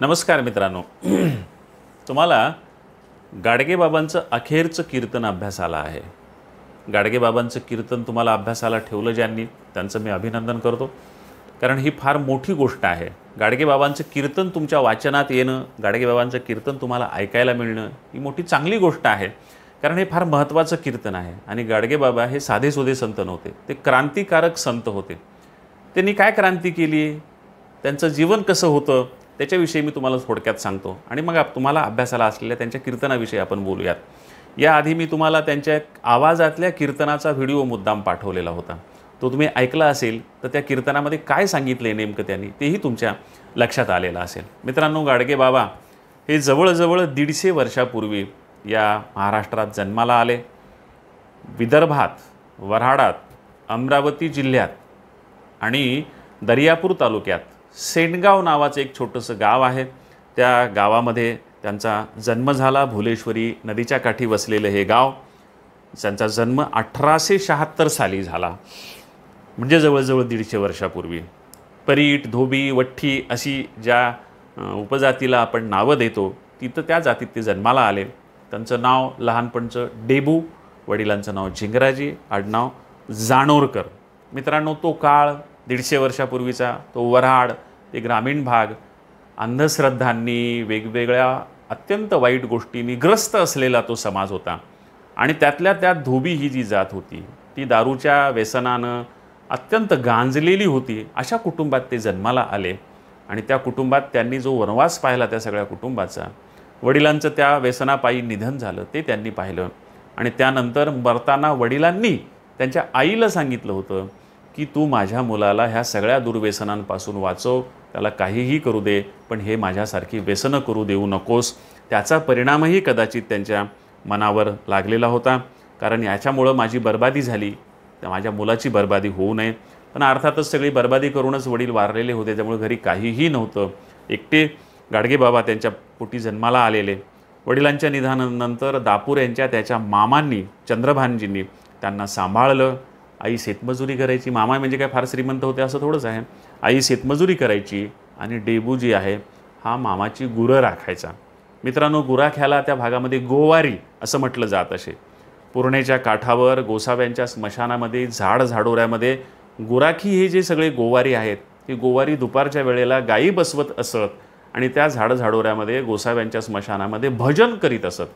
नमस्कार मित्रांनो तुम्हाला गाडगेबाबांचं अखेरचं कीर्तन अभ्यासाला आहे गाडगेबाबांचं कीर्तन तुम्हाला अभ्यासाला ठेवलं ज्यांनी त्यांचं मी अभिनंदन करतो कारण ही फार मोठी गोष्ट आहे गाडगेबाबांचं कीर्तन तुमच्या वाचनात येणं गाडगेबाबांचं कीर्तन तुम्हाला ऐकायला मिळणं ही मोठी चांगली गोष्ट आहे कारण हे फार महत्त्वाचं कीर्तन आहे आणि गाडगेबाबा हे साधेसुधे संत नव्हते ते क्रांतिकारक संत होते त्यांनी काय क्रांती केली त्यांचं जीवन कसं होतं त्याच्याविषयी मी तुम्हाला थोडक्यात सांगतो आणि मग तुम्हाला अभ्यासाला असलेल्या त्यांच्या कीर्तनाविषयी आपण बोलूयात याआधी मी तुम्हाला त्यांच्या आवाजातल्या कीर्तनाचा व्हिडिओ मुद्दाम पाठवलेला होता तो तुम्ही ऐकला असेल तर त्या कीर्तनामध्ये काय सांगितले नेमकं त्यांनी तेही तुमच्या लक्षात आलेलं असेल मित्रांनो गाडगे बाबा हे जवळजवळ दीडशे वर्षापूर्वी या महाराष्ट्रात जन्माला आले विदर्भात वराडात अमरावती जिल्ह्यात आणि दर्यापूर तालुक्यात सेनगाव नावाचं एक छोटंसं गाव आहे त्या गावामध्ये त्यांचा जन्म झाला भुलेश्वरी नदीच्या काठी वसलेलं हे गाव त्यांचा जन्म अठराशे शहात्तर साली झाला म्हणजे जवळजवळ दीडशे वर्षापूर्वी परीट धोबी वठ्ठी अशी ज्या उपजातीला आपण नावं देतो तिथं त्या जातीत ते जन्माला आले त्यांचं नाव लहानपणचं डेबू वडिलांचं नाव झिंगराजी आडनाव जाणोरकर मित्रांनो तो काळ दीडशे वर्षापूर्वीचा तो वराड ते ग्रामीण भाग अंधश्रद्धांनी वेगवेगळ्या अत्यंत वाईट गोष्टींनी ग्रस्त असलेला तो समाज होता आणि त्यातल्या त्यात धोबी ही जी जात होती ती दारूच्या व्यसनानं अत्यंत गांजलेली होती अशा कुटुंबात ते जन्माला आले आणि त्या कुटुंबात त्यांनी जो वनवास पाहिला त्या सगळ्या कुटुंबाचा वडिलांचं त्या व्यसनापायी निधन झालं ते त्यांनी पाहिलं आणि त्यानंतर मरताना वडिलांनी त्यांच्या आईला सांगितलं होतं की तू माझ्या मुलाला ह्या सगळ्या दुर्व्यसनांपासून वाचव त्याला काहीही करू दे पण हे माझ्यासारखी व्यसनं करू देऊ नकोस त्याचा परिणामही कदाचित त्यांच्या मनावर लागलेला होता कारण याच्यामुळं माझी बर्बादी झाली त्या माझ्या मुलाची बर्बादी होऊ नये पण अर्थातच सगळी बर्बादी करूनच वडील वारलेले होते त्यामुळे घरी काहीही नव्हतं एकटे गाडगेबाबा त्यांच्या पोटी जन्माला आलेले वडिलांच्या निधनानंतर दापूर यांच्या त्याच्या मामांनी चंद्रभानजींनी त्यांना सांभाळलं आई शेतमजुरी करायची मामा म्हणजे काय फार श्रीमंत होते असं थोडंच आहे आई शेतमजुरी करायची आणि डेबू जी आहे हा मामाची गुरं राखायचा मित्रांनो गुराख्याला त्या भागामध्ये गोवारी असं म्हटलं जात असे पूर्णेच्या काठावर गोसाव्यांच्या स्मशानामध्ये झाड झाडोऱ्यामध्ये गुराखी हे जे सगळे गोवारी आहेत ती गोवारी दुपारच्या वेळेला गायी बसवत असत आणि त्या झाड झाडोऱ्यामध्ये गोसाव्यांच्या स्मशानामध्ये भजन करीत असत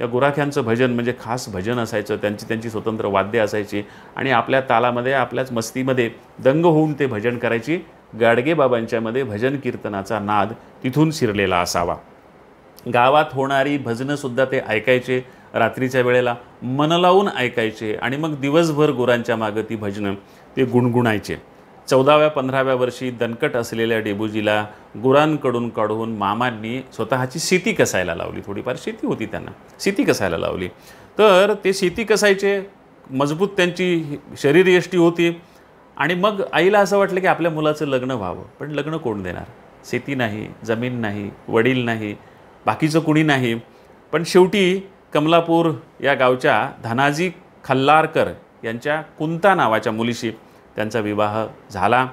या गुराख्यांचं भजन म्हणजे खास भजन असायचं त्यांची त्यांची स्वतंत्र वाद्य असायची आणि आपल्या तालामध्ये आपल्याच मस्तीमध्ये दंग होऊन ते भजन करायची गाडगेबाबांच्यामध्ये भजन कीर्तनाचा नाद तिथून शिरलेला असावा गावात होणारी भजनंसुद्धा ते ऐकायचे रात्रीच्या वेळेला मन लावून ऐकायचे आणि मग दिवसभर गुरांच्या मागं ती भजनं ते गुणगुणायचे चौदाव्या पंधराव्या वर्षी दणकट असलेल्या डेबूजीला गुरांकडून काढून मामांनी स्वतःची शेती कसायला लावली थोडीफार शेती होती त्यांना शेती कसायला लावली तर ते शेती कसायचे मजबूत त्यांची शरीर होती आणि मग आईला असं वाटलं की आपल्या मुलाचं लग्न व्हावं पण लग्न कोण देणार शेती नाही जमीन नाही वडील नाही बाकीचं कुणी नाही पण शेवटी कमलापूर या गावच्या धनाजी खल्लारकर यांच्या कुंता नावाच्या मुलीशी त्यांचा विवाह झाला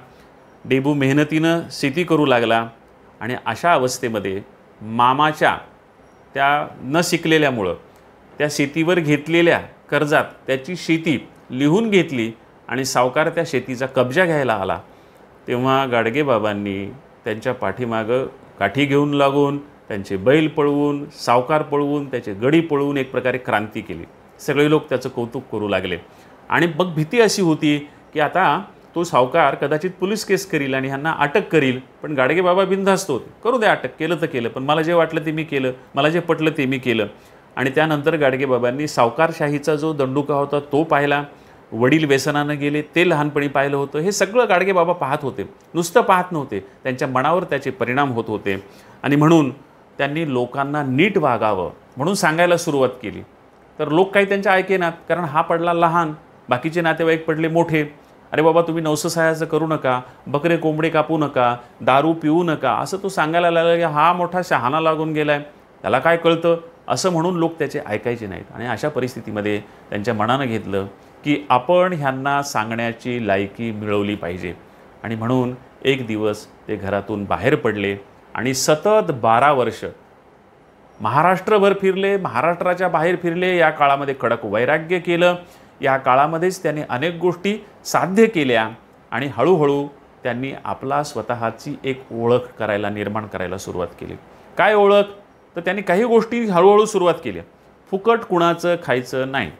डेबू मेहनतीनं शेती करू लागला आणि अशा अवस्थेमध्ये मामाच्या त्या न शिकलेल्यामुळं त्या शेतीवर घेतलेल्या कर्जात त्याची शेती लिहून घेतली आणि सावकार त्या शेतीचा कब्जा घ्यायला आला तेव्हा गाडगेबाबांनी त्यांच्या पाठीमागं काठी घेऊन लागून त्यांचे बैल पळवून सावकार पळवून त्याचे गडी पळवून एक प्रकारे क्रांती केली सगळे लोक त्याचं कौतुक करू लागले आणि मग भीती अशी होती की आता तो सावकार कदाचित पोलीस केस करील आणि ह्यांना अटक करील पण गाडगे बाबा बिनधास्त होते करू द्या अटक केलं तर केलं पण मला जे वाटलं ते मी केलं मला जे पटलं ते मी केलं आणि त्यानंतर गाडगेबाबांनी सावकारशाहीचा जो दंडुका होता तो पाहिला वडील व्यसनानं गेले ते लहानपणी पाहिलं होतं हे सगळं गाडगेबाबा पाहत होते नुसतं पाहत नव्हते त्यांच्या मनावर त्याचे परिणाम होत होते आणि म्हणून त्यांनी लोकांना नीट वागावं म्हणून सांगायला सुरुवात केली तर लोक काही त्यांच्या ऐकेनात कारण हा पडला लहान बाकीचे नातेवाईक पडले मोठे अरे बाबा तुम्ही नवससहायाचं करू नका बकरे कोंबडे कापू नका दारू पिऊ नका असं तो सांगायला लागला की हा मोठा शहाणा लागून गेला आहे त्याला काय कळतं असं म्हणून लोक त्याचे ऐकायचे नाहीत आणि अशा परिस्थितीमध्ये त्यांच्या मनानं घेतलं की आपण ह्यांना सांगण्याची लायकी मिळवली पाहिजे आणि म्हणून एक दिवस ते घरातून बाहेर पडले आणि सतत बारा वर्ष महाराष्ट्रभर फिरले महाराष्ट्राच्या बाहेर फिरले या काळामध्ये कडक वैराग्य केलं या काळामध्येच त्यांनी अनेक गोष्टी साध्य केल्या आणि हळूहळू त्यांनी आपला स्वतःची एक ओळख करायला निर्माण करायला सुरुवात केली काय ओळख तर त्यांनी काही गोष्टी हळूहळू सुरुवात केली फुकट कुणाचं खायचं नाही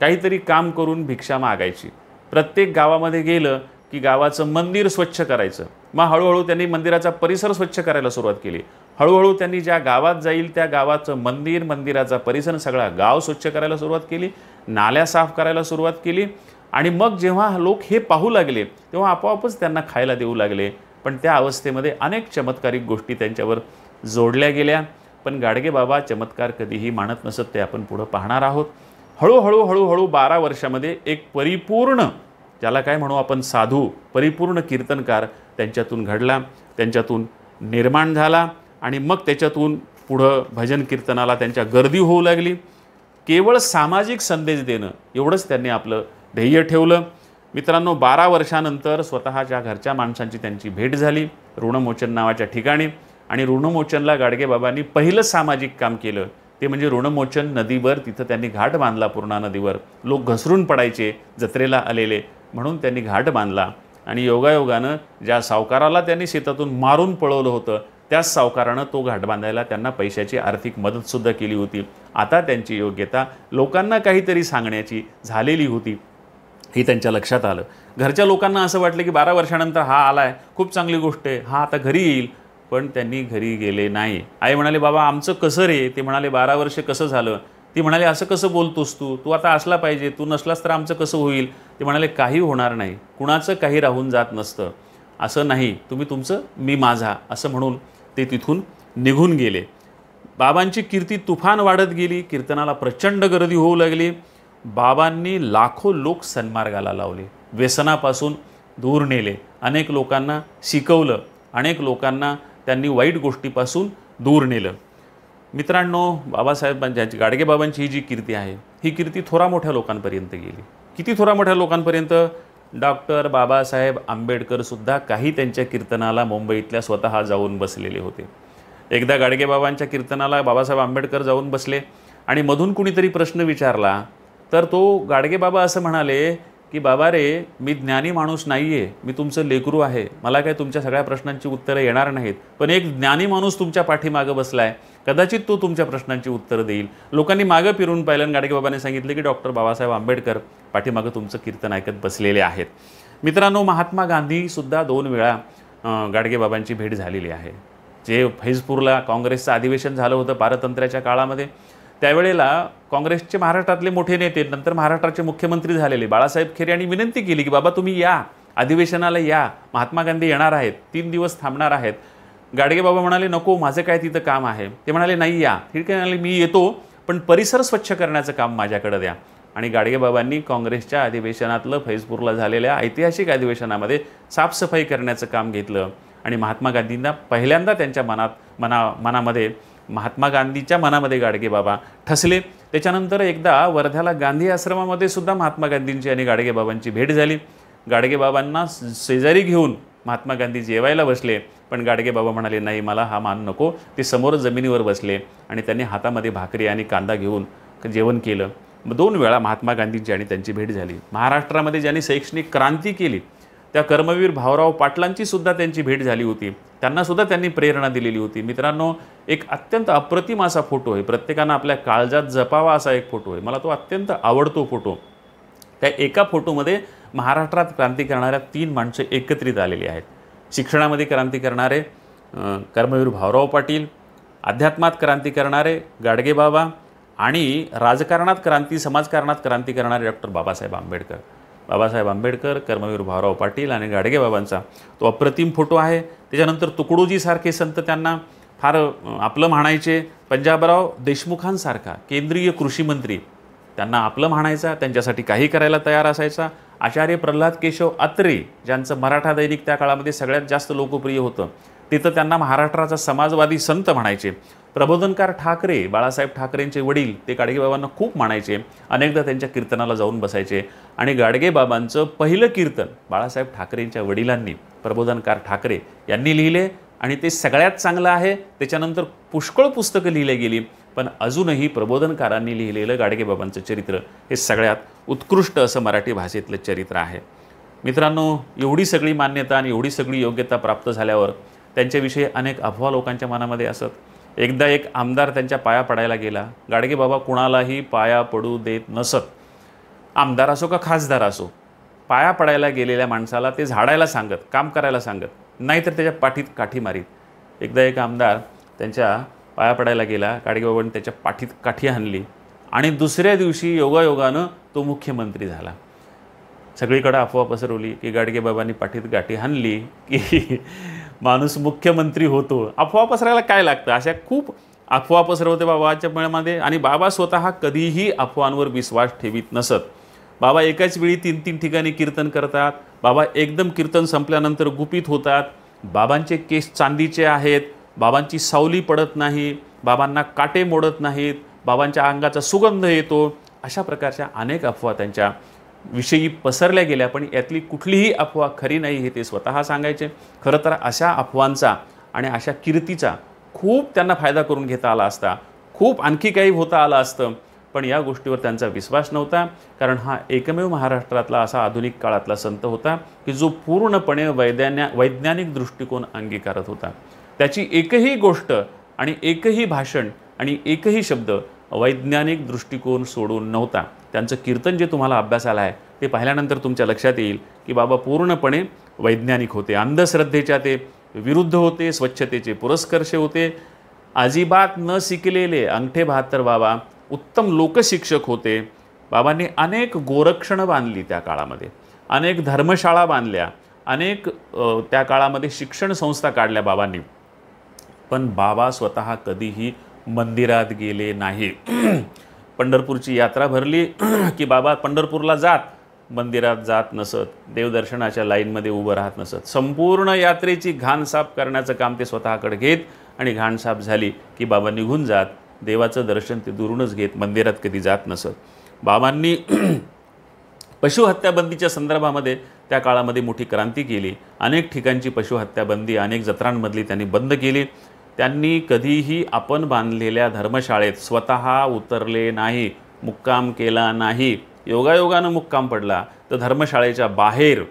काहीतरी काम करून भिक्षा मागायची प्रत्येक गावामध्ये गेलं की गावाचं मंदिर स्वच्छ करायचं मग हळूहळू त्यांनी मंदिराचा परिसर स्वच्छ करायला सुरुवात केली हळूहळू त्यांनी ज्या गावात जाईल त्या गावाचं मंदिर मंदिराचा परिसर सगळा गाव स्वच्छ करायला सुरुवात केली नाल्या साफ करायला सुरुवात केली आणि मग जेव्हा लोक हे पाहू लागले तेव्हा आपोआपच त्यांना खायला देऊ लागले पण त्या अवस्थेमध्ये अनेक चमत्कारिक गोष्टी त्यांच्यावर जोडल्या गेल्या पण गाडगे बाबा चमत्कार कधीही मानत नसत ते आपण पुढं पाहणार आहोत हळूहळू हळूहळू बारा वर्षामध्ये एक परिपूर्ण ज्याला काय म्हणू आपण साधू परिपूर्ण कीर्तनकार त्यांच्यातून घडला त्यांच्यातून निर्माण झाला आणि मग त्याच्यातून पुढं भजन कीर्तनाला त्यांच्या गर्दी होऊ लागली केवळ सामाजिक संदेश देणं एवढंच त्यांनी आपलं ध्येय ठेवलं मित्रांनो बारा वर्षानंतर स्वतःच्या घरच्या माणसांची त्यांची भेट झाली ऋणमोचन नावाच्या ठिकाणी आणि ऋणमोचनला गाडगेबाबांनी पहिलं सामाजिक काम केलं ते म्हणजे ऋणमोचन नदीवर तिथं त्यांनी घाट बांधला पूर्णा नदीवर लोक घसरून पडायचे जत्रेला आलेले म्हणून त्यांनी घाट बांधला आणि योगायोगानं ज्या सावकाराला त्यांनी शेतातून मारून पळवलं होतं त्याच सावकारानं तो घाट बांधायला त्यांना पैशाची आर्थिक मदतसुद्धा केली होती आता त्यांची योग्यता लोकांना काहीतरी सांगण्याची झालेली होती हे त्यांच्या लक्षात आलं घरच्या लोकांना असं वाटलं की बारा वर्षानंतर हा आला आहे खूप चांगली गोष्ट आहे हा आता घरी येईल पण त्यांनी घरी गेले नाही आई म्हणाले बाबा आमचं कसं रे ते म्हणाले बारा वर्ष कसं झालं ती म्हणाले असं कसं बोलतोस तू तू आता असला पाहिजे तू नसलास तर आमचं कसं होईल ते म्हणाले काही होणार नाही कुणाचं काही राहून जात नसतं असं नाही तुम्ही तुमचं मी माझा असं म्हणून ते तिथून निघून गेले बाबांची कीर्ती तुफान वाढत गेली कीर्तनाला प्रचंड गर्दी होऊ लागली बाबांनी लाखो लोक सन्मार्गाला लावले व्यसनापासून दूर नेले अनेक लोकांना शिकवलं अनेक लोकांना त्यांनी वाईट गोष्टीपासून दूर नेलं मित्रांनो बाबासाहेबांची गाडगे बाबांची ही जी कीर्ती आहे ही कीर्ती थोरा मोठ्या लोकांपर्यंत गेली किती थोरा मोठ्या लोकांपर्यंत डॉक्टर बाबासाहेब आंबेडकरसुद्धा काही त्यांच्या कीर्तनाला मुंबईतल्या स्वतः जाऊन बसलेले होते एकदा गाडगेबाबांच्या कीर्तनाला बाबासाहेब आंबेडकर जाऊन बसले आणि मधून कुणीतरी प्रश्न विचारला तर तो गाडगेबाबा असं म्हणाले की बाबा रे मी ज्ञानी माणूस नाही आहे मी तुमचं लेकरू आहे मला काय तुमच्या सगळ्या प्रश्नांची उत्तरं येणार नाहीत पण एक ज्ञानी माणूस तुमच्या पाठीमागं बसला आहे कदाचित तो तुमच्या प्रश्नांची उत्तरं देईल लोकांनी मागं फिरून पाहिलं गाडगेबाबाने सांगितलं की डॉक्टर बाबासाहेब आंबेडकर पाठीमागं तुमचं कीर्तन ऐकत बसलेले आहेत मित्रांनो महात्मा गांधीसुद्धा दोन वेळा गाडगेबाबांची भेट झालेली आहे जे फैजपूरला काँग्रेसचं अधिवेशन झालं होतं पारतंत्र्याच्या काळामध्ये त्यावेळेला काँग्रेसचे महाराष्ट्रातले मोठे नेते नंतर महाराष्ट्राचे मुख्यमंत्री झालेले बाळासाहेब खेरे यांनी विनंती केली की बाबा तुम्ही या अधिवेशनाला या महात्मा गांधी येणार आहेत तीन दिवस थांबणार आहेत गाडगे बाबा म्हणाले नको माझं काय तिथं काम आहे ते म्हणाले नाही या ठीक आहे म्हणाले मी येतो पण परिसर स्वच्छ करण्याचं काम माझ्याकडे द्या आणि गाडगेबाबांनी काँग्रेसच्या अधिवेशनातलं फैजपूरला झालेल्या ऐतिहासिक अधिवेशनामध्ये साफसफाई करण्याचं काम घेतलं आणि महात्मा गांधींना पहिल्यांदा त्यांच्या मनात मना मनामध्ये महात्मा गांधीच्या मनामध्ये गाडगे बाबा ठसले त्याच्यानंतर एकदा वर्ध्याला गांधी आश्रमामध्ये सुद्धा महात्मा गांधींची आणि गाडगेबाबांची भेट झाली गाडगेबाबांना शेजारी घेऊन महात्मा गांधी जेवायला बसले पण गाडगेबाबा म्हणाले नाही मला हा मान नको ते समोर जमिनीवर बसले आणि त्यांनी हातामध्ये भाकरी आणि कांदा घेऊन जेवण केलं दोन वेळा महात्मा गांधींची आणि त्यांची भेट झाली महाराष्ट्रामध्ये ज्यांनी शैक्षणिक क्रांती केली त्या कर्मवीर भाऊराव पाटलांची सुद्धा त्यांची भेट झाली होती त्यांनासुद्धा त्यांनी प्रेरणा दिलेली होती मित्रांनो एक अत्यंत अप्रतिम असा फोटो आहे प्रत्येकानं आपल्या काळजात जपावा असा एक फोटो आहे मला तो अत्यंत आवडतो फोटो त्या एका फोटोमध्ये महाराष्ट्रात क्रांती करणाऱ्या तीन माणसं एकत्रित आलेली आहेत शिक्षणामध्ये क्रांती करणारे कर्मवीर भाऊराव पाटील अध्यात्मात क्रांती करणारे गाडगेबाबा आणि राजकारणात क्रांती समाजकारणात क्रांती करणारे डॉक्टर बाबासाहेब आंबेडकर बाबासाहेब आंबेडकर कर्मवीर भाऊराव पाटील आणि गाडगेबाबांचा तो अप्रतिम फोटो आहे त्याच्यानंतर तुकडोजीसारखे संत त्यांना फार आपलं म्हणायचे पंजाबराव देशमुखांसारखा केंद्रीय कृषी मंत्री त्यांना आपलं म्हणायचा त्यांच्यासाठी काही करायला तयार असायचा आचार्य प्रल्हाद केशव अत्रे ज्यांचं मराठा दैनिक त्या काळामध्ये सगळ्यात जास्त लोकप्रिय होतं तिथं त्यांना महाराष्ट्राचा समाजवादी संत म्हणायचे प्रबोधनकार ठाकरे बाळासाहेब ठाकरेंचे वडील ते गाडगेबाबांना खूप मानायचे अनेकदा त्यांच्या कीर्तनाला जाऊन बसायचे आणि गाडगेबाबांचं पहिलं कीर्तन बाळासाहेब ठाकरेंच्या वडिलांनी प्रबोधनकार ठाकरे यांनी लिहिले आणि ते सगळ्यात चांगलं आहे त्याच्यानंतर पुष्कळ पुस्तकं लिहिली गेली पण अजूनही प्रबोधनकारांनी लिहिलेलं गाडगेबाबांचं चरित्र हे सगळ्यात उत्कृष्ट असं मराठी भाषेतलं चरित्र आहे मित्रांनो एवढी सगळी मान्यता आणि एवढी सगळी योग्यता प्राप्त झाल्यावर त्यांच्याविषयी अनेक अफवा लोकांच्या मनामध्ये असत एकदा एक आमदार त्यांच्या पाया पडायला गेला गाडगे बाबा कुणालाही पाया पडू देत नसत आमदार असो का खासदार असो पाया पडायला गेलेल्या माणसाला ते झाडायला सांगत काम करायला सांगत नाहीतर त्याच्या पाठीत काठी मारीत एकदा एक आमदार त्यांच्या पाया पडायला गेला गाडगेबाबांनी त्याच्या पाठीत काठी आणली आणि दुसऱ्या दिवशी योगायोगानं तो मुख्यमंत्री झाला सगळीकडं अफवा पसरवली की गाडगेबाबांनी पाठीत गाठी आणली की माणूस मुख्यमंत्री होतो अफवा पसरायला काय लागतं अशा खूप अफवा पसरवते बाबाच्या मेळामध्ये आणि बाबा स्वतः कधीही अफवांवर विश्वास ठेवीत नसत बाबा एकाच वेळी तीन तीन ठिकाणी कीर्तन करतात बाबा एकदम कीर्तन संपल्यानंतर गुपित होतात बाबांचे केस चांदीचे आहेत बाबांची सावली पडत नाही बाबांना काटे मोडत नाहीत बाबांच्या अंगाचा सुगंध येतो अशा प्रकारच्या अनेक अफवा त्यांच्या विषयी पसरल्या गेल्या पण यातली कुठलीही अफवा खरी नाही हे ते स्वतः सांगायचे खरं तर अशा अफवांचा आणि अशा कीर्तीचा खूप त्यांना फायदा करून घेता आला असता खूप आणखी काही होता आलं असतं पण या गोष्टीवर त्यांचा विश्वास नव्हता कारण हा एकमेव महाराष्ट्रातला असा आधुनिक काळातला संत होता की जो पूर्णपणे वैद्या वैज्ञानिक दृष्टिकोन अंगीकारत होता त्याची एकही गोष्ट आणि एकही भाषण आणि एकही शब्द वैज्ञानिक दृष्टिकोन सोडून नव्हता त्यांचं कीर्तन जे तुम्हाला आला आहे ते पाहिल्यानंतर तुमच्या लक्षात येईल की बाबा पूर्णपणे वैज्ञानिक होते अंधश्रद्धेच्या ते विरुद्ध होते स्वच्छतेचे पुरस्कर्षे होते अजिबात न शिकलेले अंगठे बहात्तर बाबा उत्तम लोकशिक्षक होते बाबांनी अनेक गोरक्षणं बांधली त्या काळामध्ये अनेक धर्मशाळा बांधल्या अनेक त्या काळामध्ये शिक्षण संस्था काढल्या बाबांनी पण बाबा स्वतः कधीही मंदिरात गेले नाही पंढरपूरची यात्रा भरली की बाबा पंढरपूरला जात मंदिरात जात नसत देवदर्शनाच्या लाईनमध्ये उभं राहत नसत संपूर्ण यात्रेची साफ करण्याचं काम ते स्वतःकडे घेत आणि साफ झाली की बाबा निघून जात देवाचं दर्शन ते दुरूनच घेत मंदिरात कधी जात नसत बाबांनी पशुहत्याबंदीच्या संदर्भामध्ये त्या काळामध्ये मोठी क्रांती केली अनेक ठिकाणची पशुहत्याबंदी अनेक जत्रांमधली त्यांनी बंद केली त्यांनी कधीही आपण बांधलेल्या धर्मशाळेत स्वतः उतरले नाही मुक्काम केला नाही योगायोगानं मुक्काम पडला तर धर्मशाळेच्या बाहेर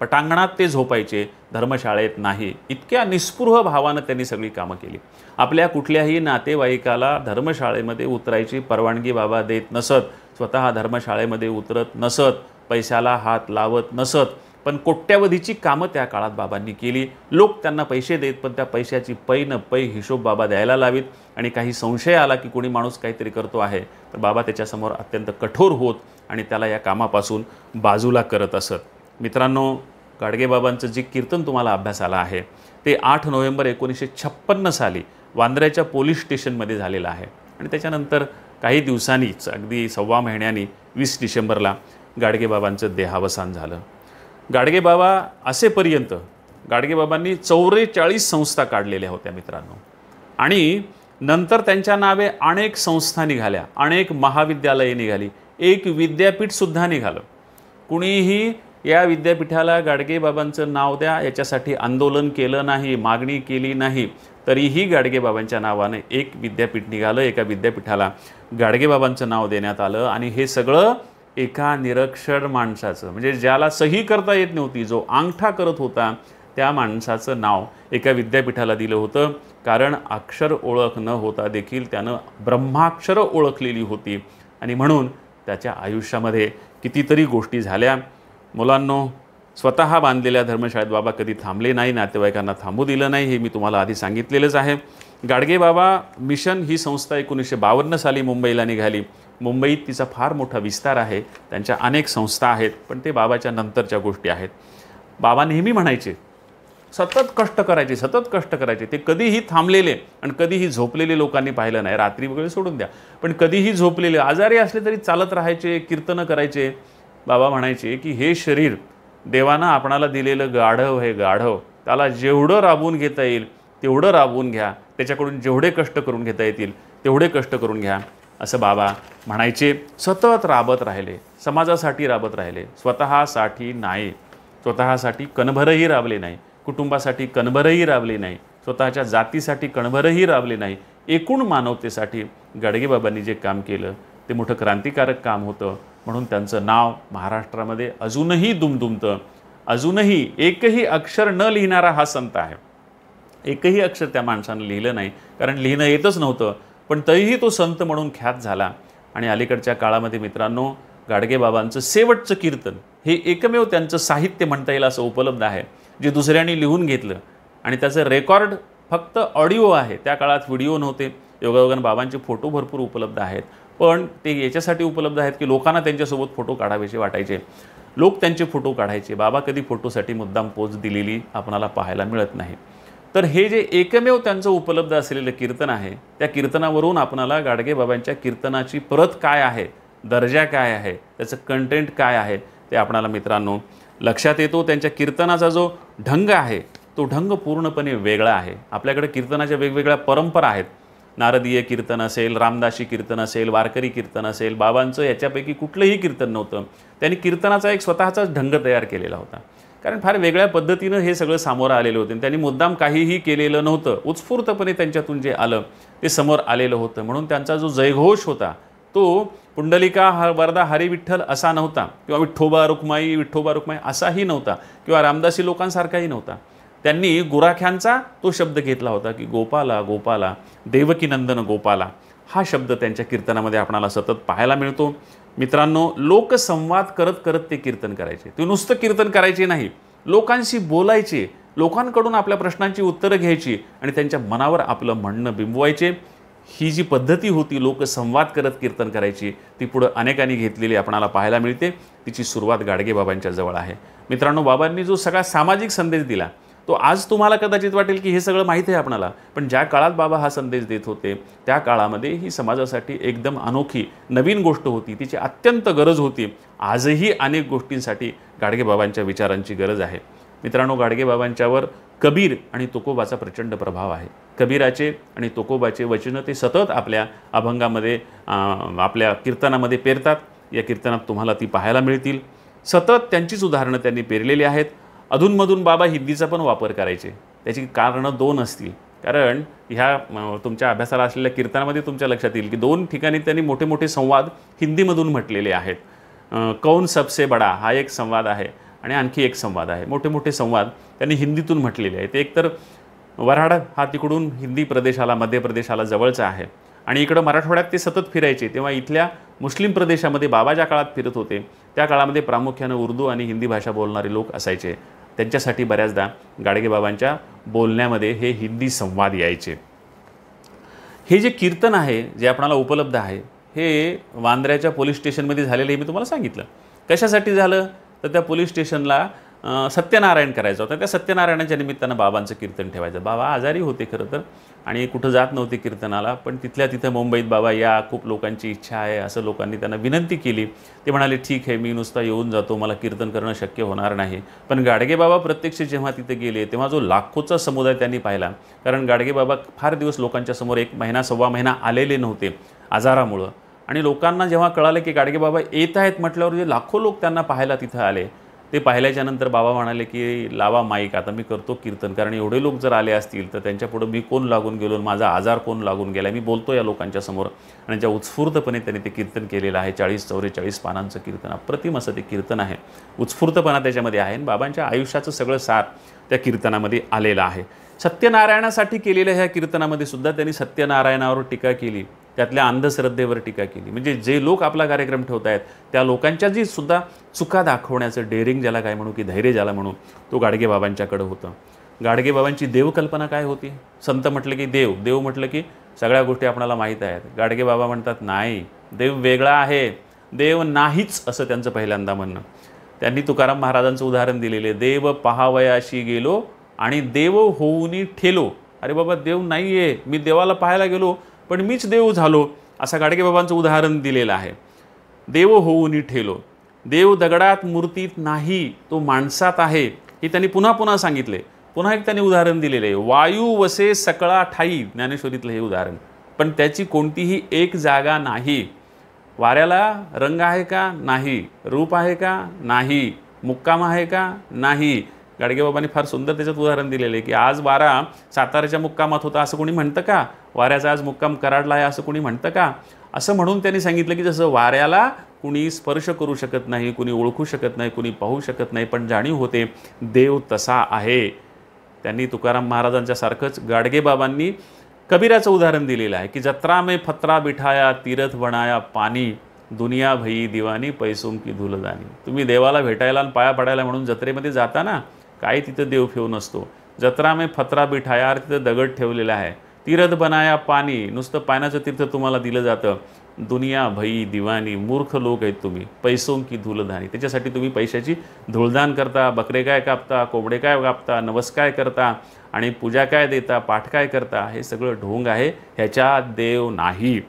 पटांगणात ते झोपायचे धर्मशाळेत नाही इतक्या निस्पृह भावानं त्यांनी सगळी कामं केली आपल्या कुठल्याही नातेवाईकाला धर्मशाळेमध्ये उतरायची परवानगी बाबा देत नसत स्वतः धर्मशाळेमध्ये उतरत नसत पैशाला हात लावत नसत पण कोट्यावधीची कामं त्या काळात बाबांनी केली लोक त्यांना पैसे देत पण त्या पैशाची पै न पै हिशोब बाबा द्यायला लावीत आणि काही संशय आला की कोणी माणूस काहीतरी करतो आहे तर बाबा त्याच्यासमोर अत्यंत कठोर होत आणि त्याला या कामापासून बाजूला करत असत मित्रांनो गाडगेबाबांचं जे कीर्तन तुम्हाला अभ्यास आला आहे ते आठ नोव्हेंबर एकोणीसशे छप्पन्न साली वांद्र्याच्या पोलीस स्टेशनमध्ये झालेलं आहे आणि त्याच्यानंतर काही दिवसांनीच अगदी सव्वा महिन्यांनी वीस डिसेंबरला गाडगेबाबांचं देहावसान झालं गाडगेबाबा असेपर्यंत गाडगेबाबांनी चौवेचाळीस संस्था काढलेल्या होत्या मित्रांनो आणि नंतर त्यांच्या नावे अनेक संस्था निघाल्या अनेक महाविद्यालये निघाली एक विद्यापीठसुद्धा निघालं कुणीही या विद्यापीठाला गाडगेबाबांचं नाव द्या याच्यासाठी आंदोलन केलं नाही मागणी केली नाही तरीही गाडगेबाबांच्या नावाने एक विद्यापीठ निघालं एका विद्यापीठाला गाडगेबाबांचं नाव देण्यात आलं आणि हे सगळं एका निरक्षर माणसाचं म्हणजे ज्याला सही करता येत नव्हती जो अंगठा करत होता त्या माणसाचं नाव एका विद्यापीठाला दिलं होतं कारण अक्षर ओळख न होता देखील त्यानं ब्रह्माक्षरं ओळखलेली होती आणि म्हणून त्याच्या आयुष्यामध्ये कितीतरी गोष्टी झाल्या मुलांनो स्वतः बांधलेल्या धर्मशाळेत बाबा कधी थांबले नाही नातेवाईकांना थांबू दिलं नाही हे मी तुम्हाला आधी सांगितलेलंच आहे गाडगेबाबा मिशन ही संस्था एकोणीसशे बावन्न साली मुंबईला निघाली मुंबईत तिचा फार मोठा विस्तार आहे त्यांच्या अनेक संस्था आहेत पण ते बाबाच्या नंतरच्या गोष्टी आहेत बाबा नेहमी म्हणायचे सतत कष्ट करायचे सतत कष्ट करायचे ते कधीही थांबलेले आणि कधीही झोपलेले लोकांनी पाहिलं नाही रात्री वगैरे सोडून द्या पण कधीही झोपलेले आजारी असले तरी चालत राहायचे कीर्तनं करायचे बाबा म्हणायचे की हे शरीर देवानं आपणाला दिलेलं गाढव हे गाढव त्याला जेवढं राबवून घेता येईल तेवढं राबवून घ्या त्याच्याकडून जेवढे कष्ट करून घेता येतील तेवढे कष्ट करून घ्या असं बाबा म्हणायचे सतत राबत राहिले समाजासाठी राबत राहिले स्वतःसाठी नाही स्वतःसाठी कणभरही राबले नाही कुटुंबासाठी कणभरही राबले नाही स्वतःच्या जातीसाठी कणभरही राबले नाही एकूण मानवतेसाठी गाडगेबाबांनी जे काम केलं ते मोठं क्रांतिकारक काम होतं म्हणून त्यांचं नाव महाराष्ट्रामध्ये अजूनही दुमदुमतं अजूनही एकही अक्षर न लिहिणारा हा संत आहे एकही अक्षर त्या माणसानं लिहिलं नाही कारण लिहिणं येतच नव्हतं पण तरीही तो संत म्हणून ख्यात झाला आणि अलीकडच्या काळामध्ये मित्रांनो गाडगेबाबांचं शेवटचं कीर्तन हे एकमेव त्यांचं साहित्य म्हणता येईल असं उपलब्ध आहे जे दुसऱ्यांनी लिहून घेतलं आणि त्याचं रेकॉर्ड फक्त ऑडिओ आहे त्या काळात व्हिडिओ नव्हते योगायोगान बाबांचे फोटो भरपूर उपलब्ध आहेत पण ते याच्यासाठी उपलब्ध आहेत की लोकांना त्यांच्यासोबत फोटो काढावेचे वाटायचे लोक त्यांचे फोटो काढायचे बाबा कधी फोटोसाठी मुद्दाम पोच दिलेली आपणाला पाहायला मिळत नाही तर हे जे एकमेव त्यांचं उपलब्ध असलेलं कीर्तन आहे त्या कीर्तनावरून आपणाला गाडगेबाबांच्या कीर्तनाची परत काय आहे दर्जा काय आहे त्याचं कंटेंट काय आहे ते आपणाला मित्रांनो लक्षात येतो त्यांच्या कीर्तनाचा जो ढंग आहे तो ढंग पूर्णपणे वेगळा आहे आपल्याकडे कीर्तनाच्या वेगवेगळ्या परंपरा आहेत नारदीय कीर्तन असेल रामदासी कीर्तन असेल वारकरी कीर्तन असेल बाबांचं याच्यापैकी कुठलंही कीर्तन नव्हतं त्यांनी कीर्तनाचा एक स्वतःचाच ढंग तयार केलेला होता कारण फार वेगळ्या पद्धतीनं हे सगळं सामोरं आलेलं होतं त्यांनी मुद्दाम काहीही केलेलं नव्हतं उत्स्फूर्तपणे त्यांच्यातून जे आलं ते समोर आलेलं होतं म्हणून त्यांचा जो जयघोष होता तो पुंडलिका ह वरदा हरी विठ्ठल असा नव्हता किंवा विठ्ठोबा रुक्माई विठ्ठोबा रुक्माई असाही नव्हता किंवा रामदासी लोकांसारखाही नव्हता त्यांनी गुराख्यांचा तो शब्द घेतला होता की गोपाला गोपाला देवकीनंदन गोपाला हा शब्द त्यांच्या कीर्तनामध्ये आपणाला सतत पाहायला मिळतो मित्रांनो लोकसंवाद करत करत ते कीर्तन करायचे ते नुसतं कीर्तन करायचे नाही लोकांशी बोलायचे लोकांकडून आपल्या प्रश्नांची उत्तरं घ्यायची आणि त्यांच्या मनावर आपलं म्हणणं बिंबवायचे ही जी पद्धती होती लोकसंवाद करत कीर्तन करायची ती पुढं अनेकांनी घेतलेली आपणाला पाहायला मिळते तिची सुरुवात गाडगेबाबांच्या जवळ आहे मित्रांनो बाबांनी जो सगळा सामाजिक संदेश दिला तो आज तुम्हाला कदाचित वाटेल की हे सगळं माहीत आहे आपणाला पण ज्या काळात बाबा हा संदेश देत होते त्या काळामध्ये ही समाजासाठी एकदम अनोखी नवीन गोष्ट होती तिची अत्यंत गरज होती आजही अनेक गोष्टींसाठी गाडगेबाबांच्या विचारांची गरज आहे मित्रांनो गाडगेबाबांच्यावर कबीर आणि तुकोबाचा प्रचंड प्रभाव आहे कबीराचे आणि तुकोबाचे वचनं ते सतत आपल्या अभंगामध्ये आपल्या कीर्तनामध्ये पेरतात या कीर्तनात तुम्हाला ती पाहायला मिळतील सतत त्यांचीच उदाहरणं त्यांनी पेरलेली आहेत अधूनमधून बाबा हिंदीचा पण वापर करायचे त्याची कारणं दोन असतील कारण ह्या तुमच्या अभ्यासाला असलेल्या कीर्तनामध्ये तुमच्या लक्षात येईल की दोन ठिकाणी त्यांनी मोठे मोठे संवाद हिंदीमधून म्हटलेले आहेत कौन सबसे बडा हा एक संवाद आहे आणि आणखी एक संवाद आहे मोठे मोठे संवाद त्यांनी हिंदीतून म्हटलेले आहेत एकतर वराड हा तिकडून हिंदी प्रदेशाला मध्य प्रदेशाला जवळचा आहे आणि इकडं मराठवाड्यात ते सतत फिरायचे तेव्हा इथल्या मुस्लिम प्रदेशामध्ये बाबाच्या काळात फिरत होते त्या काळामध्ये प्रामुख्यानं उर्दू आणि हिंदी भाषा बोलणारे लोक असायचे त्यांच्यासाठी बऱ्याचदा गाडगेबाबांच्या बोलण्यामध्ये हे हिंदी संवाद यायचे हे जे कीर्तन आहे जे आपणाला उपलब्ध आहे हे वांद्र्याच्या पोलीस स्टेशनमध्ये झालेलं हे मी तुम्हाला सांगितलं कशासाठी झालं तर त्या पोलीस स्टेशनला सत्यनारायण करायचा होता त्या सत्यनारायणाच्या निमित्तानं बाबांचं कीर्तन ठेवायचं बाबा आजारी होते खरं तर आणि कुठं जात नव्हते कीर्तनाला पण तिथल्या तिथं मुंबईत बाबा या खूप लोकांची इच्छा आहे असं लोकांनी त्यांना विनंती केली ते म्हणाले ठीक आहे मी नुसता येऊन जातो मला कीर्तन करणं शक्य होणार नाही पण गाडगे बाबा प्रत्यक्ष जेव्हा तिथे गेले तेव्हा जो लाखोचा समुदाय त्यांनी पाहिला कारण गाडगे बाबा फार दिवस लोकांच्या समोर एक महिना सव्वा महिना आलेले नव्हते आजारामुळं आणि लोकांना जेव्हा कळालं की गाडगे बाबा येत आहेत म्हटल्यावर जे लाखो लोक त्यांना पाहायला तिथं आले ते पाहिल्याच्यानंतर बाबा म्हणाले की लावा माईक आता मी करतो कीर्तन कारण एवढे लोक जर आले असतील तर त्यांच्यापुढं मी कोण लागून गेलो माझा आजार कोण लागून गेला मी बोलतो या लोकांच्या समोर आणि ज्या उत्स्फूर्तपणे त्यांनी ते कीर्तन केलेलं आहे चाळीस चौवेचाळीस पानांचं कीर्तन अप्रतिम असं ते कीर्तन आहे उत्स्फूर्तपणा त्याच्यामध्ये आहे आणि बाबांच्या आयुष्याचं सगळं सार त्या कीर्तनामध्ये आलेलं आहे सत्यनारायणासाठी केलेल्या ह्या कीर्तनामध्ये सुद्धा त्यांनी सत्यनारायणावर टीका केली त्यातल्या अंधश्रद्धेवर टीका केली म्हणजे जे लोक आपला कार्यक्रम ठेवत आहेत त्या लोकांच्या जी सुद्धा चुका दाखवण्याचं डेअरिंग ज्याला काय म्हणू की धैर्य ज्याला म्हणू तो गाडगेबाबांच्याकडं होतं गाडगेबाबांची देवकल्पना काय होती संत म्हटलं की देव देव म्हटलं की सगळ्या गोष्टी आपणाला माहीत आहेत गाडगेबाबा म्हणतात नाही देव वेगळा आहे देव नाहीच असं त्यांचं पहिल्यांदा म्हणणं त्यांनी तुकाराम महाराजांचं उदाहरण दिलेले देव पहावयाशी गेलो आणि देव होऊनी ठेलो अरे बाबा देव नाही आहे मी देवाला पाहायला गेलो पण मीच देव झालो असं गाडगेबाबांचं उदाहरण दिलेलं आहे देव होऊन ठेलो देव दगडात मूर्तीत नाही तो माणसात आहे हे त्यांनी पुन्हा पुन्हा सांगितले पुन्हा एक त्यांनी उदाहरण दिलेलं आहे वायू वसे सकळा ठाई ज्ञानेश्वरीतलं हे उदाहरण पण त्याची कोणतीही एक जागा नाही वाऱ्याला रंग आहे का नाही रूप आहे का नाही मुक्काम आहे का नाही गाडगेबाबांनी फार सुंदर त्याच्यात उदाहरण दिलेलं आहे की आज वारा साताऱ्याच्या मुक्कामात होता असं कोणी म्हणतं का वाऱ्याचा आज मुक्काम कराडला आहे असं कोणी म्हणतं का असं म्हणून त्यांनी सांगितलं की जसं वाऱ्याला कुणी स्पर्श करू शकत नाही कुणी ओळखू शकत नाही कुणी पाहू शकत नाही पण जाणीव होते देव तसा आहे त्यांनी तुकाराम महाराजांच्या सारखंच गाडगेबाबांनी कबीराचं उदाहरण दिलेलं आहे की जत्रा में फत्रा बिठाया तीरथ बनाया पाणी दुनिया भई दिवानी पैसोम की धुलदानी तुम्ही देवाला भेटायला आणि पाया पडायला म्हणून जत्रेमध्ये जाता ना काही तिथं देवफेव नसतो जत्रा मे फतरा बिठायार तिथं दगड ठेवलेला आहे तीरथ बनाया पाणी नुसतं पाण्याचं तीर्थ तुम्हाला दिलं जातं दुनिया भई दिवाणी मूर्ख लोक आहेत तुम्ही पैसों की धूलधानी त्याच्यासाठी तुम्ही पैशाची धूळधान करता बकरे काय कापता कोबडे काय कापता नवस काय करता आणि पूजा काय देता पाठ काय करता हे सगळं ढोंग आहे ह्याच्यात देव नाही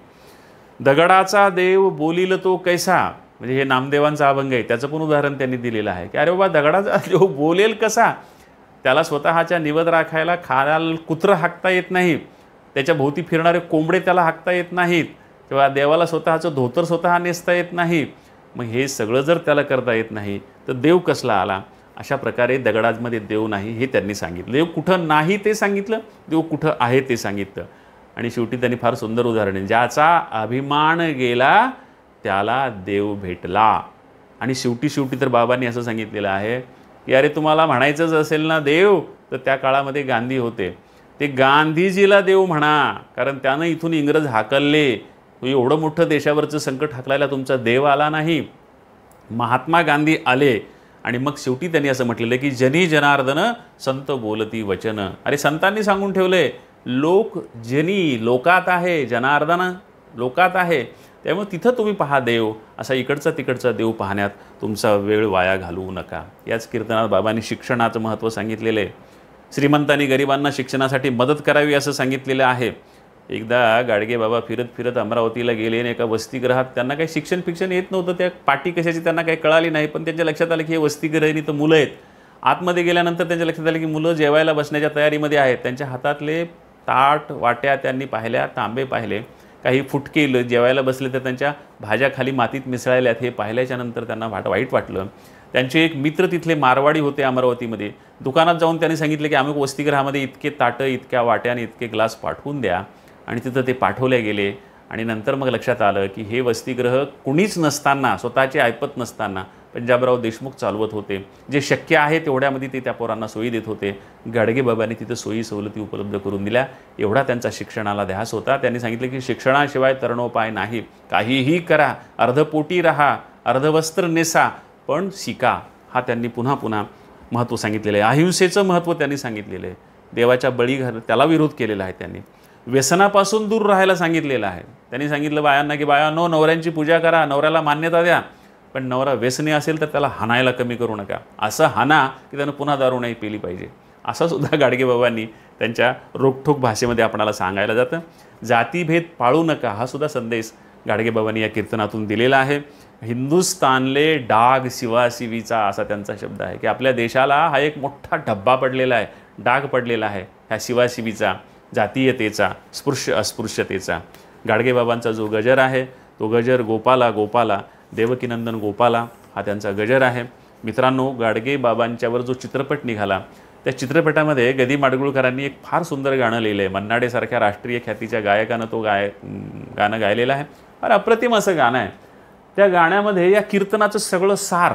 दगडाचा देव बोलिल तो कैसा म्हणजे हे नामदेवांचा अभंग आहे त्याचं पण उदाहरण त्यांनी दिलेलं आहे की अरे बाबा दगडाचा जो बोलेल कसा त्याला स्वतःच्या निवद राखायला खाल कुत्रं हाकता येत नाही त्याच्या भोवती फिरणारे कोंबडे त्याला हाकता येत नाहीत किंवा देवाला स्वतःचं धोतर स्वतः नेसता येत नाही मग हे सगळं जर त्याला करता येत नाही तर देव कसला आला अशा प्रकारे दगडाजमध्ये देव नाही हे त्यांनी सांगितलं देव कुठं नाही ते सांगितलं देव कुठं आहे ते सांगितलं आणि शेवटी त्यांनी फार सुंदर उदाहरण ज्याचा अभिमान गेला त्याला देव भेटला आणि शेवटी शेवटी तर बाबांनी असं सांगितलेलं आहे की अरे तुम्हाला म्हणायचंच असेल ना देव तर त्या काळामध्ये गांधी होते ते गांधीजीला देव म्हणा कारण त्यानं इथून इंग्रज हाकलले एवढं मोठं देशावरचं संकट हाकलायला तुमचा देव आला नाही महात्मा गांधी आले आणि मग शेवटी त्यांनी असं म्हटलेलं की जनी जनार्दन संत बोलती वचन अरे संतांनी सांगून ठेवले लोक जनी लोकात आहे जनार्दन लोकात आहे त्यामुळे तिथं तुम्ही पहा देव असा इकडचा तिकडचा देव पाहण्यात तुमचा वेळ वाया घालवू नका याच कीर्तनात बाबांनी शिक्षणाचं महत्त्व सांगितलेलं आहे श्रीमंतांनी गरिबांना शिक्षणासाठी मदत करावी असं सांगितलेलं आहे एकदा गाडगे बाबा फिरत फिरत अमरावतीला गेले आणि एका वसतिगृहात त्यांना काही शिक्षण फिक्षण येत नव्हतं त्या पाठी कशाची त्यांना काही कळाली नाही पण त्यांच्या लक्षात आलं की हे वसतिगृहिणी तर मुलं आहेत आतमध्ये गेल्यानंतर त्यांच्या लक्षात आलं की मुलं जेवायला बसण्याच्या तयारीमध्ये आहेत त्यांच्या हातातले ताट वाट्या त्यांनी पाहिल्या तांबे पाहिले काही फुटकेलं जेवायला बसले तर त्यांच्या भाज्या खाली मातीत मिसळायल्यात हे पाहिल्याच्यानंतर त्यांना वाट वाईट वाटलं त्यांचे एक मित्र तिथले मारवाडी होते अमरावतीमध्ये दुकानात जाऊन त्यांनी सांगितले की आम्ही वसतिगृहामध्ये इतके ताटं इतक्या वाट्या आणि इतके ग्लास पाठवून द्या आणि तिथं ते पाठवले गेले आणि नंतर मग लक्षात आलं की हे वसतिग्रह कुणीच नसताना स्वतःची ऐपत नसताना पंजाबराव देशमुख चालवत होते जे शक्य आहे तेवढ्यामध्ये ते त्या पोरांना सोयी देत होते गाडगेबाबांनी तिथं सोयी सवलती उपलब्ध करून दिल्या एवढा त्यांचा शिक्षणाला ध्यास होता त्यांनी सांगितलं की शिक्षणाशिवाय तरणोपाय नाही काहीही करा अर्धपोटी राहा अर्धवस्त्र नेसा पण शिका हा त्यांनी पुन्हा पुन्हा महत्त्व सांगितलेलं आहे अहिंसेचं महत्त्व त्यांनी सांगितलेलं आहे देवाच्या बळी घर त्याला विरोध केलेला आहे त्यांनी व्यसनापासून दूर राहायला सांगितलेलं आहे त्यांनी सांगितलं बायांना की बाया नो नवऱ्यांची पूजा करा नवऱ्याला मान्यता द्या पण नवरा व्यसनी असेल तर त्याला हाणायला कमी करू नका असं हाना की त्यानं पुन्हा दारू नाही पिली पाहिजे सुद्धा गाडगेबाबांनी त्यांच्या रोखठोक भाषेमध्ये आपणाला सांगायला जातं जातीभेद पाळू नका हा सुद्धा संदेश गाडगेबाबांनी या कीर्तनातून दिलेला आहे हिंदुस्तानले डाग शिवाशिवीचा असा त्यांचा शब्द आहे की आपल्या देशाला हा एक मोठा डब्बा पडलेला आहे डाग पडलेला आहे ह्या शिवाशिवीचा जातीयतेचा स्पृश्य अस्पृश्यतेचा गाडगेबाबांचा जो गजर आहे तो गजर गोपाला गोपाला देवकीनंदन गोपाला हा त्यांचा गजर आहे मित्रांनो गाडगे बाबांच्यावर जो चित्रपट निघाला त्या चित्रपटामध्ये गदी माडगुळकरांनी एक फार सुंदर गाणं लिहिलं आहे मन्नाडेसारख्या राष्ट्रीय ख्यातीच्या गायकानं तो गाय गाणं गायलेलं आहे फार अप्रतिम असं गाणं आहे त्या गाण्यामध्ये या कीर्तनाचं सगळं सार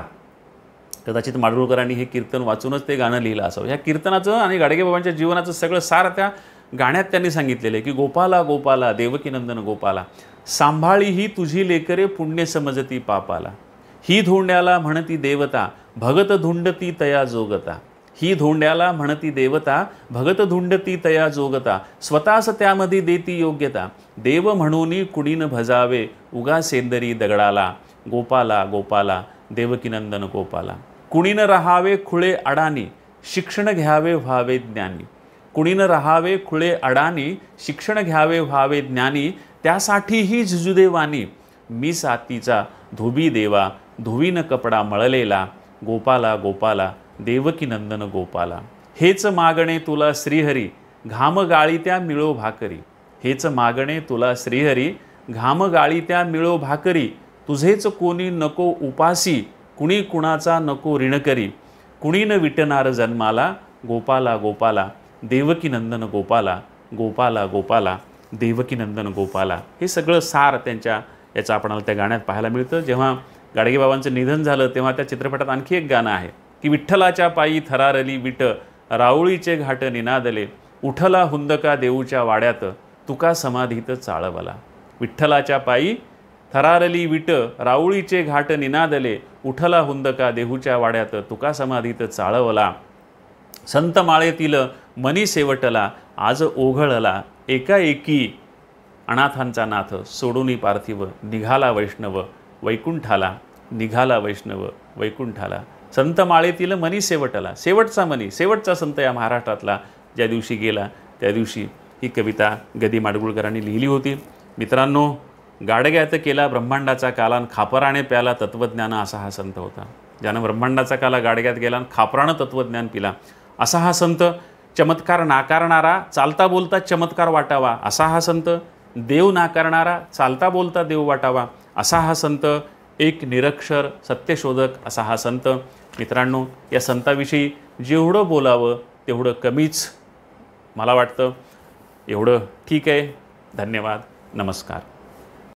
कदाचित माडगुळकरांनी हे कीर्तन वाचूनच ते गाणं लिहिलं असावं ह्या कीर्तनाचं आणि गाडगेबाबांच्या जीवनाचं सगळं सार त्या गाण्यात त्यांनी सांगितलेलं आहे की गोपाला गोपाला देवकीनंदन गोपाला सांभाळी ही तुझी लेकरे पुण्य समजती पापाला ही धोंड्याला म्हणती देवता भगत धुंडती तया जोगता ही धोंड्याला म्हणती देवता भगत धुंडती तया जोगता स्वतःच त्यामध्ये देती योग्यता देव म्हणून कुडीन भजावे उगा सेंदरी दगडाला गोपाला गोपाला देवकीनंदन गोपाला कुणीन रहावे खुळे अडानी शिक्षण घ्यावे व्हावे ज्ञानी कुणीनं राहावे खुळे अडाणी शिक्षण घ्यावे व्हावे ज्ञानी त्यासाठीही झुजुदेवानी मी सातीचा धुबी देवा धुवीनं कपडा मळलेला गोपाला गोपाला नंदन गोपाला हेच मागणे तुला श्रीहरी घाम गाळीत्या मिळो भाकरी हेच मागणे तुला श्रीहरी घाम गाळीत्या मिळो भाकरी तुझेच कोणी नको उपासी कुणी कुणाचा नको ऋणकरी कुणी न विटणार जन्माला गोपाला गोपाला देवकीनंदन गोपाला गोपाला गोपाला देवकीनंदन गोपाला हे सगळं सार त्यांच्या याचं आपणाला त्या गाण्यात पाहायला मिळतं जेव्हा गाडगेबाबांचं निधन झालं तेव्हा त्या चित्रपटात आणखी एक गाणं आहे की विठ्ठलाच्या पायी थरारली विट राऊळीचे घाट निनादले उठला हुंदका देऊच्या वाड्यात तुका समाधीत चाळवला विठ्ठलाच्या पायी थरारली विट राऊळीचे घाट निनादले उठला हुंदका देहूच्या वाड्यात तुका समाधीत चाळवला संत माळेतील मनी सेवटला आज ओघळला एकाएकी अनाथांचा नाथ सोडूनी पार्थिव निघाला वैष्णव वैकुंठाला निघाला वैष्णव वैकुंठाला संत माळेतील मनी सेवटला शेवटचा मनी शेवटचा संत या महाराष्ट्रातला ज्या दिवशी गेला त्या दिवशी ही कविता गदी माडगुळकरांनी लिहिली होती मित्रांनो गाडग्यात केला ब्रह्मांडाचा कालान खापराने प्याला तत्त्वज्ञान असा हा संत होता ज्यानं ब्रह्मांडाचा काला गाडग्यात गेला आणि खापरानं तत्त्वज्ञान पिला असा हा संत चमत्कार नाकारणारा चालता बोलता चमत्कार वाटावा असा हा संत देव नाकारणारा चालता बोलता देव वाटावा असा हा संत एक निरक्षर सत्यशोधक असा हा संत मित्रांनो या संताविषयी जेवढं बोलावं तेवढं कमीच मला वाटतं एवढं ठीक आहे धन्यवाद नमस्कार